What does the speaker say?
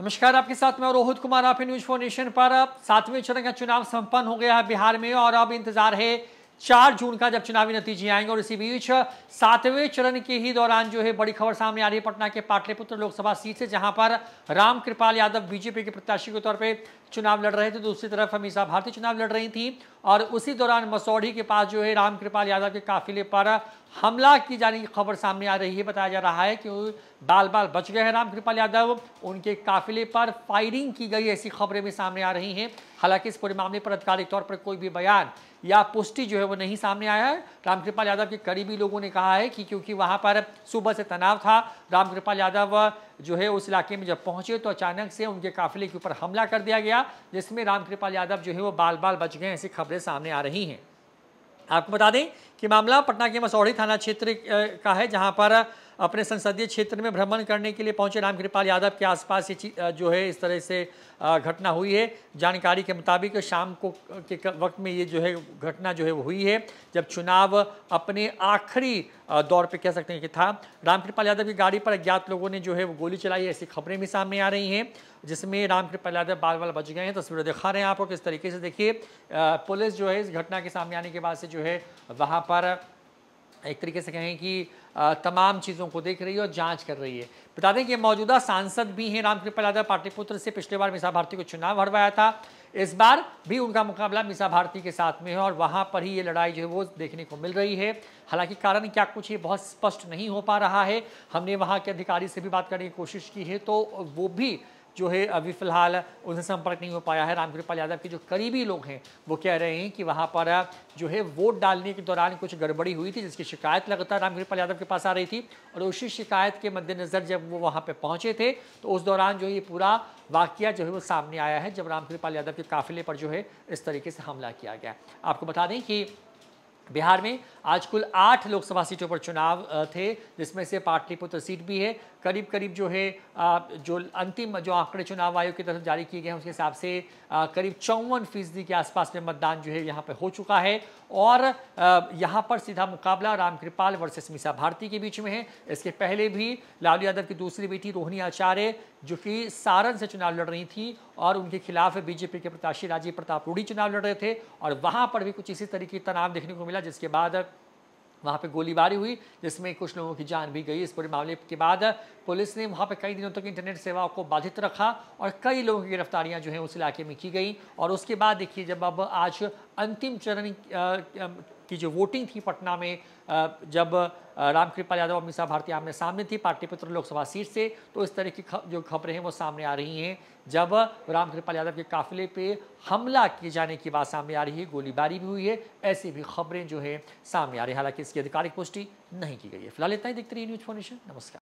नमस्कार आपके साथ मैं रोहित कुमार आप न्यूज फोर नेशन पर सातवें चरण का चुनाव संपन्न हो गया है बिहार में और अब इंतजार है चार जून का जब चुनावी नतीजे आएंगे और इसी बीच सातवें चरण के ही दौरान जो है बड़ी खबर सामने आ रही है पटना के पाटलिपुत्र लोकसभा सीट से जहां पर राम कृपाल यादव बीजेपी के प्रत्याशी के तौर पर चुनाव लड़ रहे थे दूसरी तरफ अमीषा भारती चुनाव लड़ रही थी और उसी दौरान मसौढ़ी के पास जो है रामकृपाल यादव के काफिले पर हमला की जाने की खबर सामने आ रही है बताया जा रहा है कि बाल बाल बच गए हैं रामकृपाल यादव उनके काफिले पर फायरिंग की गई ऐसी खबरें भी सामने आ रही हैं हालांकि इस पूरे मामले पर आधिकारिक तौर पर कोई भी बयान या पुष्टि जो है वो नहीं सामने आया है रामकृपाल यादव के करीबी लोगों ने कहा है कि क्योंकि वहाँ पर सुबह से तनाव था रामकृपाल यादव जो है उस इलाके में जब पहुंचे तो अचानक से उनके काफिले के ऊपर हमला कर दिया गया जिसमें रामकृपाल यादव जो है वो बाल बाल बच गए ऐसी खबरें सामने आ रही हैं आपको बता दें कि मामला पटना के मसौढ़ी थाना क्षेत्र का है जहाँ पर अपने संसदीय क्षेत्र में भ्रमण करने के लिए पहुंचे रामकृपाल यादव के आसपास ये जो है इस तरह से घटना हुई है जानकारी के मुताबिक शाम को के वक्त में ये जो है घटना जो है वो हुई है जब चुनाव अपने आखिरी दौर पे कह सकते हैं कि था रामकृपाल यादव की गाड़ी पर अज्ञात लोगों ने जो है वो गोली चलाई ऐसी खबरें भी सामने आ रही हैं जिसमें रामकृपाल यादव बाल बाल बच गए हैं तस्वीरें दिखा रहे हैं आपको किस तरीके से देखिए पुलिस जो है इस घटना के सामने आने के बाद से जो है वहाँ पर एक तरीके से कहें कि तमाम चीज़ों को देख रही है और जांच कर रही है बता दें कि मौजूदा सांसद भी हैं रामकृपाल यादव पाटलिपुत्र से पिछले बार मिसा भारती को चुनाव हरवाया था इस बार भी उनका मुकाबला मिसा भारती के साथ में है और वहाँ पर ही ये लड़ाई जो है वो देखने को मिल रही है हालांकि कारण क्या कुछ ये बहुत स्पष्ट नहीं हो पा रहा है हमने वहाँ के अधिकारी से भी बात करने की कोशिश की है तो वो भी जो है अभी फ़िलहाल उनसे संपर्क नहीं हो पाया है रामकृपाल यादव के जो करीबी लोग हैं वो कह रहे हैं कि वहाँ पर जो है वोट डालने के दौरान कुछ गड़बड़ी हुई थी जिसकी शिकायत लगातार रामकृपाल यादव के पास आ रही थी और उसी शिकायत के मद्देनज़र जब वो वहाँ पर पहुँचे थे तो उस दौरान जो ये पूरा वाक्य जो है वो सामने आया है जब रामकृपाल यादव के काफिले पर जो है इस तरीके से हमला किया गया आपको बता दें कि बिहार में आज कुल आठ लोकसभा सीटों पर चुनाव थे जिसमें से पाटलिपुत्र सीट भी है करीब करीब जो है जो अंतिम जो आंकड़े चुनाव आयोग की तरफ जारी किए गए हैं उसके हिसाब से करीब चौवन फीसदी के आसपास में मतदान जो है यहाँ पर हो चुका है और यहाँ पर सीधा मुकाबला रामकृपाल वर्सेस मीसा भारती के बीच में है इसके पहले भी लालू यादव की दूसरी बेटी रोहिणी आचार्य जो कि सारण से चुनाव लड़ रही थी और उनके खिलाफ बीजेपी के प्रत्याशी राजीव प्रताप रूढ़ी चुनाव लड़ रहे थे और वहाँ पर भी कुछ इसी तरीके तनाव देखने को मिला जिसके बाद वहाँ पे गोलीबारी हुई जिसमें कुछ लोगों की जान भी गई इस पूरे मामले के बाद पुलिस ने वहाँ पे कई दिनों तक तो इंटरनेट सेवाओं को बाधित रखा और कई लोगों की गिरफ्तारियाँ जो हैं उस इलाके में की गई और उसके बाद देखिए जब अब आज अंतिम चरण कि जो वोटिंग थी पटना में जब रामकृपाल यादव और मिसा भारती आमने सामने थी पाटलिपुत्र लोकसभा सीट से तो इस तरह की जो खबरें हैं वो सामने आ रही हैं जब रामकृपाल यादव के काफिले पे हमला किए जाने की बात सामने आ रही है गोलीबारी भी हुई है ऐसी भी खबरें जो है सामने आ रही है हालांकि इसकी आधिकारिक पुष्टि नहीं की गई है फिलहाल इतना ही देखते रहिए न्यूज फॉर नमस्कार